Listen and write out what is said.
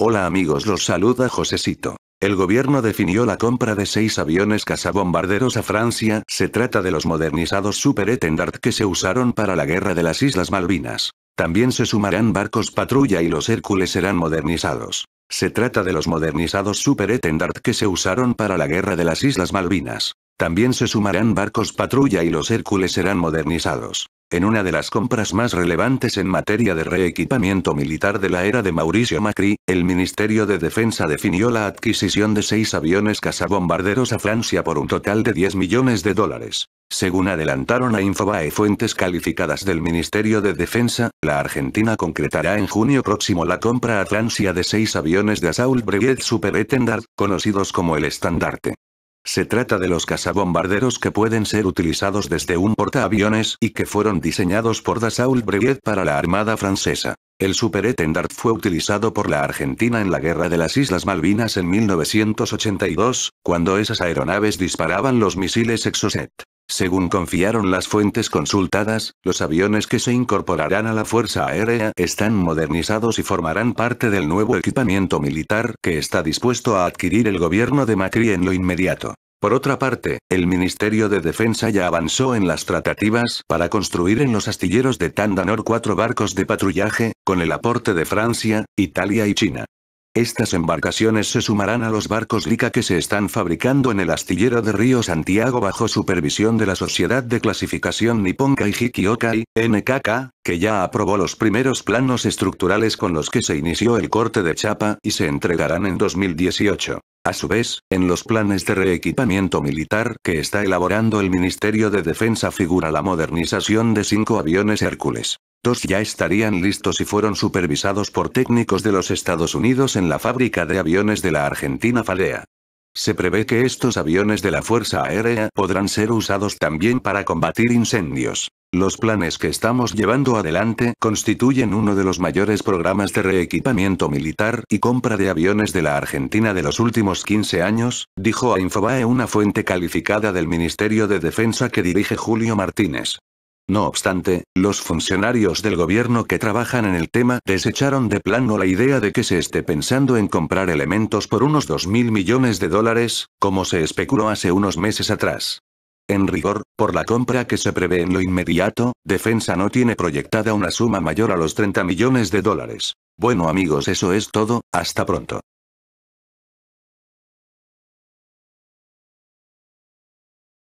Hola amigos, los saluda Josecito. El gobierno definió la compra de seis aviones cazabombarderos a Francia, se trata de los modernizados Super Etendard que se usaron para la guerra de las Islas Malvinas. También se sumarán barcos patrulla y los Hércules serán modernizados. Se trata de los modernizados Super Etendard que se usaron para la guerra de las Islas Malvinas. También se sumarán barcos patrulla y los Hércules serán modernizados en una de las compras más relevantes en materia de reequipamiento militar de la era de Mauricio Macri, el Ministerio de Defensa definió la adquisición de seis aviones cazabombarderos a Francia por un total de 10 millones de dólares. Según adelantaron a Infobae fuentes calificadas del Ministerio de Defensa, la Argentina concretará en junio próximo la compra a Francia de seis aviones de Assault brevet Super Etendard, conocidos como el estandarte. Se trata de los cazabombarderos que pueden ser utilizados desde un portaaviones y que fueron diseñados por Dassault Brevet para la Armada Francesa. El Super Etendard fue utilizado por la Argentina en la Guerra de las Islas Malvinas en 1982, cuando esas aeronaves disparaban los misiles Exocet. Según confiaron las fuentes consultadas, los aviones que se incorporarán a la Fuerza Aérea están modernizados y formarán parte del nuevo equipamiento militar que está dispuesto a adquirir el gobierno de Macri en lo inmediato. Por otra parte, el Ministerio de Defensa ya avanzó en las tratativas para construir en los astilleros de Tandanor cuatro barcos de patrullaje, con el aporte de Francia, Italia y China. Estas embarcaciones se sumarán a los barcos Lica que se están fabricando en el astillero de Río Santiago bajo supervisión de la Sociedad de Clasificación Nippon Kaijiki y NKK, que ya aprobó los primeros planos estructurales con los que se inició el corte de chapa y se entregarán en 2018. A su vez, en los planes de reequipamiento militar que está elaborando el Ministerio de Defensa figura la modernización de cinco aviones Hércules. Dos ya estarían listos y fueron supervisados por técnicos de los Estados Unidos en la fábrica de aviones de la Argentina Falea. Se prevé que estos aviones de la Fuerza Aérea podrán ser usados también para combatir incendios. Los planes que estamos llevando adelante constituyen uno de los mayores programas de reequipamiento militar y compra de aviones de la Argentina de los últimos 15 años, dijo a Infobae una fuente calificada del Ministerio de Defensa que dirige Julio Martínez. No obstante, los funcionarios del gobierno que trabajan en el tema desecharon de plano la idea de que se esté pensando en comprar elementos por unos 2.000 millones de dólares, como se especuló hace unos meses atrás. En rigor, por la compra que se prevé en lo inmediato, Defensa no tiene proyectada una suma mayor a los 30 millones de dólares. Bueno amigos eso es todo, hasta pronto.